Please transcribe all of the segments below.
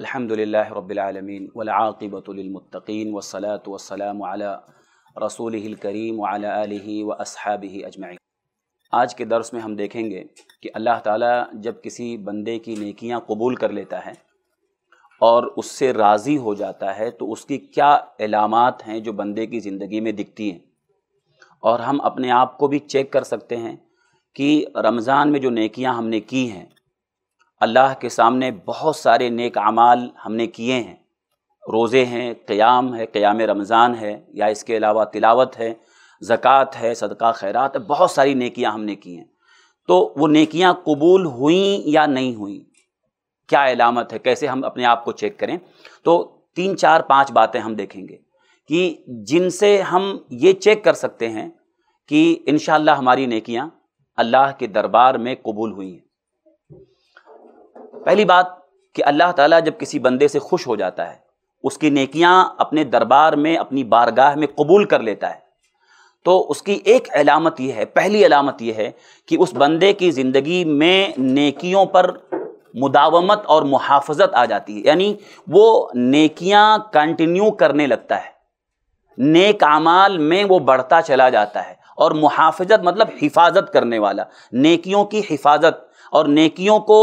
अल्हम्दुलिल्लाह रब्बिल आलमीन वल आक़िबतु लिल मुत्तक़ीन वस्सलातु वस्सलामु अला रसूलिहिल करीम व अला आलिहि व अस्हाबिहि अजमईन आज के दर्स में हम देखेंगे कि अल्लाह ताला जब किसी बंदे की नेकियां कबूल कर लेता है और उससे राज़ी हो जाता है तो उसकी क्या अलामत हैं जो बंदे की ज़िंदगी में दिखती हैं और हम अपने आप को भी चेक कर सकते हैं कि रमज़ान में जो नेकियां हमने की हैं अल्लाह के सामने बहुत सारे नेक अमाल हमने किए हैं रोज़े हैं क़याम है क़याम रमज़ान है या इसके अलावा तिलावत है ज़क़़त है सदका खैरात है बहुत सारी नेकियां हमने की हैं तो वो नेकियां कबूल हुई या नहीं हुई क्या अलामत है कैसे हम अपने आप को चेक करें तो तीन चार पाँच बातें हम देखेंगे कि जिनसे हम ये चेक कर सकते हैं कि इन हमारी नकियाँ अल्लाह के दरबार में कबूल हुई हैं पहली बात कि अल्लाह ताला जब किसी बंदे से खुश हो जाता है उसकी नेकियां अपने दरबार में अपनी बारगाह में कबूल कर लेता है तो उसकी एक अलामत यह है पहली अलामत यह है कि उस बंदे की ज़िंदगी में नेकियों पर मुदावमत और मुहाफजत आ जाती है यानी वो नेकियां कंटिन्यू करने लगता है नेक आमाल में वो बढ़ता चला जाता है और मुहाफजत मतलब हिफाजत करने वाला नेकियों की हिफाजत और नेकियों को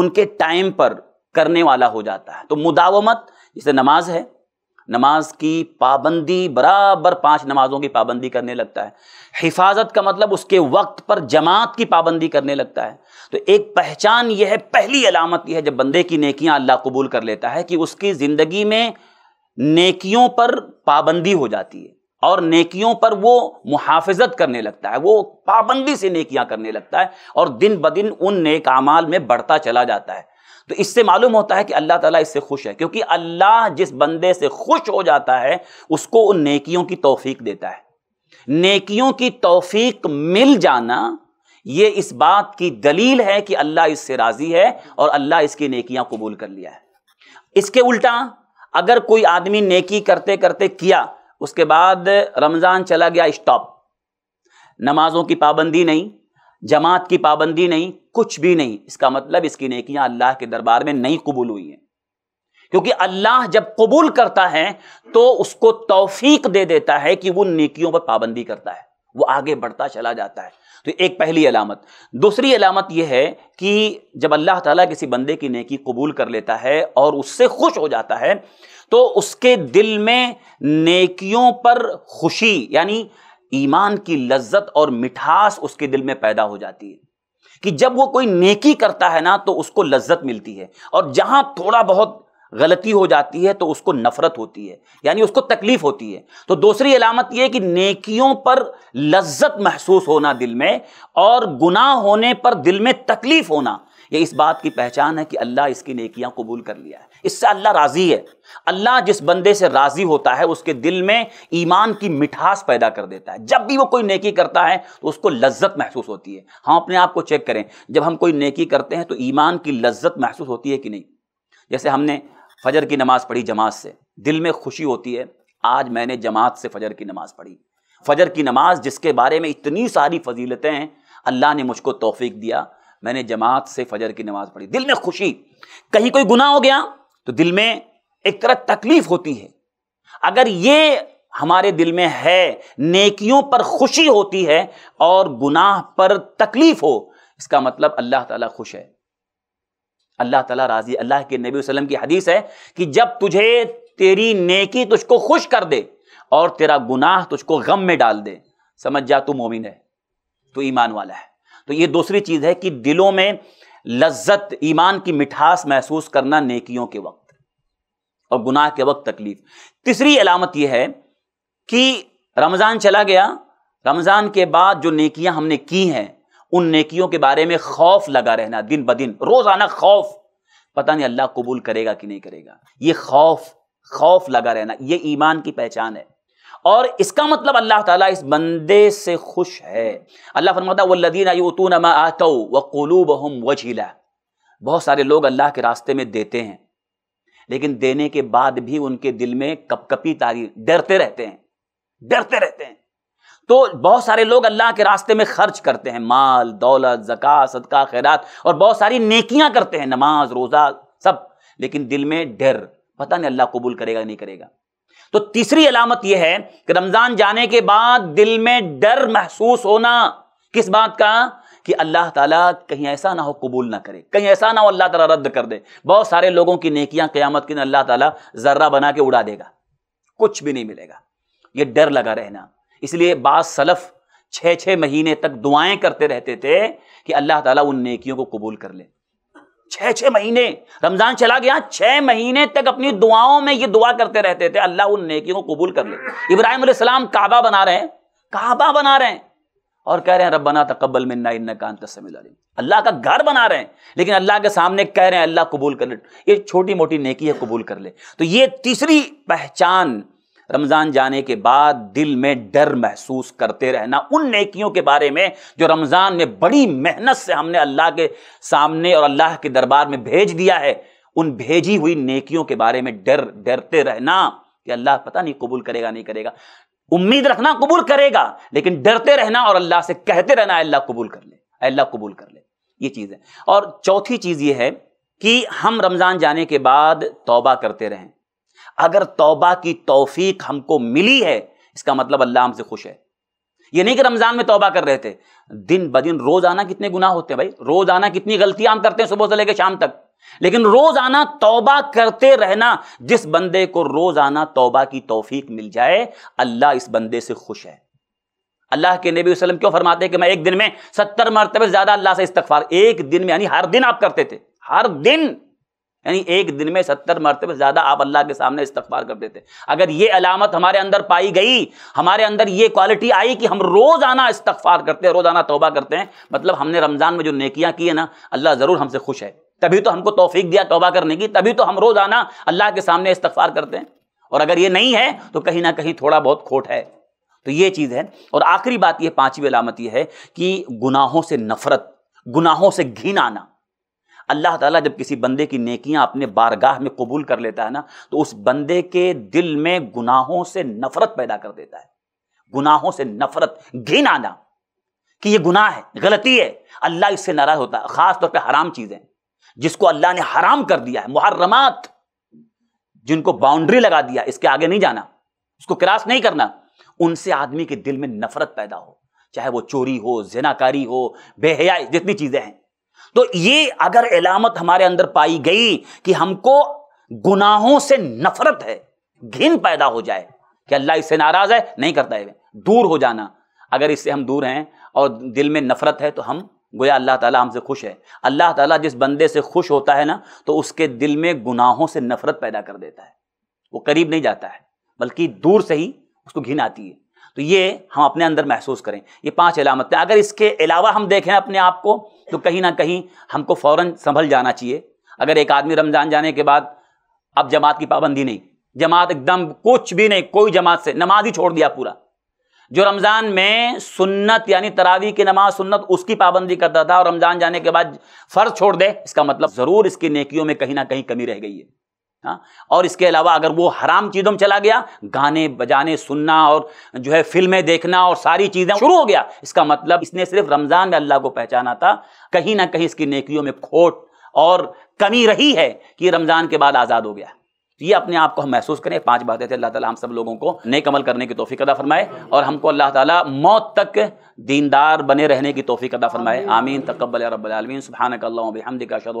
उनके टाइम पर करने वाला हो जाता है तो मुदावमत जैसे नमाज है नमाज की पाबंदी बराबर पांच नमाजों की पाबंदी करने लगता है हिफाजत का मतलब उसके वक्त पर जमात की पाबंदी करने लगता है तो एक पहचान यह है पहली अलामत यह है जब बंदे की नेकियां अल्लाह कबूल कर लेता है कि उसकी ज़िंदगी में नेकियों पर पाबंदी हो जाती है और नेकियों पर वो मुहाफिजत करने लगता है वो पाबंदी से नेकियां करने लगता है और दिन ब दिन उन नेक अमाल में बढ़ता चला जाता है तो इससे मालूम होता है कि अल्लाह ताला इससे खुश है क्योंकि अल्लाह जिस बंदे से खुश हो जाता है उसको उन नेकियों की तोफीक देता है नेकियों की तोफीक मिल जाना ये इस बात की दलील है कि अल्लाह इससे राज़ी है और अल्लाह इसकी नेकियां कबूल कर लिया है इसके उल्टा अगर कोई आदमी नेकी करते करते किया उसके बाद रमज़ान चला गया स्टॉप नमाजों की पाबंदी नहीं जमात की पाबंदी नहीं कुछ भी नहीं इसका मतलब इसकी नेकियां अल्लाह के दरबार में नहीं कबूल हुई हैं क्योंकि अल्लाह जब कबूल करता है तो उसको तौफीक दे देता है कि वो नेकियों पर पाबंदी करता है वो आगे बढ़ता चला जाता है तो एक पहली अलामत दूसरी अलामत यह है कि जब अल्लाह ताला किसी बंदे की नेकी कबूल कर लेता है और उससे खुश हो जाता है तो उसके दिल में नेकियों पर खुशी यानी ईमान की लज्जत और मिठास उसके दिल में पैदा हो जाती है कि जब वो कोई नेकी करता है ना तो उसको लज्जत मिलती है और जहां थोड़ा बहुत गलती हो जाती है तो उसको नफरत होती है यानी उसको तकलीफ होती है तो दूसरी अलामत यह कि नेकियों पर लज्जत महसूस होना दिल में और गुनाह होने पर दिल में तकलीफ होना ये इस बात की पहचान है कि अल्लाह इसकी नेकियां कबूल कर लिया है इससे अल्लाह राज़ी है अल्लाह जिस बंदे से राज़ी होता है उसके दिल में ईमान की मिठास पैदा कर देता है जब भी वो कोई नेकी करता है तो उसको लज्जत महसूस होती है हम हाँ, अपने आप को चेक करें जब हम कोई नेकी करते हैं तो ईमान की लज्जत महसूस होती है कि नहीं जैसे हमने फजर की नमाज़ पढ़ी जमात से दिल में खुशी होती है आज मैंने जमात से फजर की नमाज़ पढ़ी फजर की नमाज जिसके बारे में इतनी सारी फजीलतें हैं अल्लाह ने मुझको तोफीक दिया मैंने जमात से फजर की नमाज पढ़ी दिल में खुशी कहीं कोई गुना हो गया तो दिल में एक तरह तकलीफ होती है अगर ये हमारे दिल में है नेकियों पर खुशी होती है और गुनाह पर तकलीफ हो इसका मतलब अल्लाह ताला खुश है अल्लाह ताला राजी अल्लाह के नबी वसलम की हदीस है कि जब तुझे तेरी नेकी तुझको खुश कर दे और तेरा गुनाह तुझको गम में डाल दे समझ जा तू मोमिन है तू ईमान वाला है तो ये दूसरी चीज़ है कि दिलों में लज्जत ईमान की मिठास महसूस करना नेकियों के वक्त और गुनाह के वक्त तकलीफ तीसरी अलामत यह है कि रमज़ान चला गया रमज़ान के बाद जो नेकियां हमने की हैं उन नेकियों के बारे में खौफ लगा रहना दिन ब दिन रोज़ाना खौफ पता नहीं अल्लाह कबूल करेगा कि नहीं करेगा ये खौफ खौफ लगा रहना ये ईमान की पहचान है और इसका मतलब अल्लाह ताला इस बंदे से खुश है अल्लाह फरमाता वल्लदीन यूतून मा आतो व कलूब हम वजीला बहुत सारे लोग अल्लाह के रास्ते में देते हैं लेकिन देने के बाद भी उनके दिल में कपकपी तारी डरते रहते हैं डरते रहते हैं तो बहुत सारे लोग अल्लाह के रास्ते में खर्च करते हैं माल दौलत जक़ात सदका खैरात और बहुत सारी नेकियां करते हैं नमाज रोज़ा सब लेकिन दिल में डर पता नहीं अल्लाह कबूल करेगा नहीं करेगा तो तीसरी अलामत यह है कि रमजान जाने के बाद दिल में डर महसूस होना किस बात का कि अल्लाह ताला कहीं ऐसा ना हो कबूल ना करे कहीं ऐसा ना हो अल्लाह ताला रद्द कर दे बहुत सारे लोगों की नेकियां क्यामत के अल्लाह ताला जर्रा बना के उड़ा देगा कुछ भी नहीं मिलेगा ये डर लगा रहना इसलिए बाद सलफ़ छः छः महीने तक दुआएं करते रहते थे कि अल्लाह ताला उन नेकियों को कबूल कर ले छह छह महीने रमजान चला गया छह महीने तक अपनी दुआओं में ये दुआ करते रहते थे अल्लाह उन नेकियों को कबूल कर ले इब्राहिम सलाम काबा बना रहे हैं काबा बना रहे हैं और कह रहे हैं बना तकबल मिन्ना इन्ना कान तस्मिल अल्लाह का घर बना रहे हैं लेकिन अल्लाह के सामने कह रहे हैं अल्लाह कबूल कर ले ये छोटी मोटी नेकी है कबूल कर ले तो ये तीसरी पहचान रमज़ान जाने के बाद दिल में डर महसूस करते रहना उन नेकियों के बारे में जो रमज़ान में बड़ी मेहनत से हमने अल्लाह के सामने और अल्लाह के दरबार में भेज दिया है उन भेजी हुई नेकियों के बारे में डर डरते रहना कि अल्लाह पता नहीं कबूल करेगा नहीं करेगा उम्मीद रखना कबूल करेगा लेकिन डरते रहना और अल्लाह से कहते रहना अल्लाह कबूल कर ले अल्लाह कबूल कर ले ये चीज़ है और चौथी चीज़ ये है कि हम रमज़ान जाने के बाद तौबा करते रहें अगर तोबा की तोफीक हमको मिली है इसका मतलब अल्लाह हमसे खुश है ये नहीं कि रमज़ान में तोबा कर रहे थे दिन ब दिन रोज़ाना कितने गुना होते हैं भाई रोज़ाना कितनी गलतियां हम करते हैं सुबह से लेकर शाम तक लेकिन रोज़ाना तोबा करते रहना जिस बंदे को रोज़ाना तोबा की तोफीक मिल जाए अल्लाह इस बंदे से खुश है अल्लाह के नबी वसलम क्यों फरमाते हैं कि मैं एक दिन में सत्तर मरतबे ज़्यादा अल्लाह से इस्तफार एक दिन में यानी हर दिन आप करते थे हर दिन यानी एक दिन में सत्तर मरतब से ज़्यादा आप अल्लाह के सामने इस्तफार कर देते अगर ये अलामत हमारे अंदर पाई गई हमारे अंदर ये क्वालिटी आई कि हम रोज़ाना इस्तफार करते हैं रोज़ाना तोबा करते हैं मतलब हमने रमज़ान में जो नेकियां की है ना अल्लाह ज़रूर हमसे खुश है तभी तो हमको तोफ़ी दिया तोबा करने की तभी तो हम रोज़ाना अल्लाह के सामने इस्तफार करते हैं और अगर ये नहीं है तो कहीं ना कहीं थोड़ा बहुत खोट है तो ये चीज़ है और आखिरी बात यह पाँचवीं अलामत यह है कि गुनाहों से नफ़रत गुनाहों से घिन आना अल्लाह ताला जब किसी बंदे की नेकियां अपने बारगाह में कबूल कर लेता है ना तो उस बंदे के दिल में गुनाहों से नफरत पैदा कर देता है गुनाहों से नफरत घिन आना कि ये गुनाह है गलती है अल्लाह इससे नाराज होता है खासतौर पर हराम चीज़ें जिसको अल्लाह ने हराम कर दिया है मुहर्रमात जिनको बाउंड्री लगा दिया इसके आगे नहीं जाना उसको क्रॉस नहीं करना उनसे आदमी के दिल में नफरत पैदा हो चाहे वो चोरी हो जनाकारी हो बेहयाई जितनी चीज़ें हैं तो ये अगर अलामत हमारे अंदर पाई गई कि हमको गुनाहों से नफरत है घिन पैदा हो जाए कि अल्लाह इससे नाराज है नहीं करता है दूर हो जाना अगर इससे हम दूर हैं और दिल में नफरत है तो हम गोया अल्लाह ताला हमसे खुश है अल्लाह ताला जिस बंदे से खुश होता है ना तो उसके दिल में गुनाहों से नफरत पैदा कर देता है वो करीब नहीं जाता है बल्कि दूर से ही उसको घिन आती है तो ये हम अपने अंदर महसूस करें ये पांच अलामतें अगर इसके अलावा हम देखें अपने आप को तो कहीं ना कहीं हमको फ़ौरन संभल जाना चाहिए अगर एक आदमी रमज़ान जाने के बाद अब जमात की पाबंदी नहीं जमात एकदम कुछ भी नहीं कोई जमात से नमाज ही छोड़ दिया पूरा जो रमज़ान में सुन्नत यानी तरावी की नमाज सुन्नत उसकी पाबंदी करता था और रमज़ान जाने के बाद फ़र्ज छोड़ दे इसका मतलब ज़रूर इसकी नेकियों में कहीं ना कहीं कमी रह गई है हाँ और इसके अलावा अगर वो हराम चीज़ों में चला गया गाने बजाने सुनना और जो है फिल्में देखना और सारी चीज़ें शुरू हो गया इसका मतलब इसने सिर्फ रमज़ान में अल्लाह को पहचाना था कहीं ना कहीं इसकी नेकियों में खोट और कमी रही है कि रमज़ान के बाद आज़ाद हो गया तो ये अपने आप को हम महसूस करें पांच बातें थे अल्लाह ताला हम सब लोगों को नेक अमल करने की तोफ़ी अदा फरमाए और हमको अल्लाह ताला मौत तक दीनदार बने रहने की तोफ़ी अदा फरमाए आमीन तकबल रबालमीन सुबहानक हमद हमदिका शर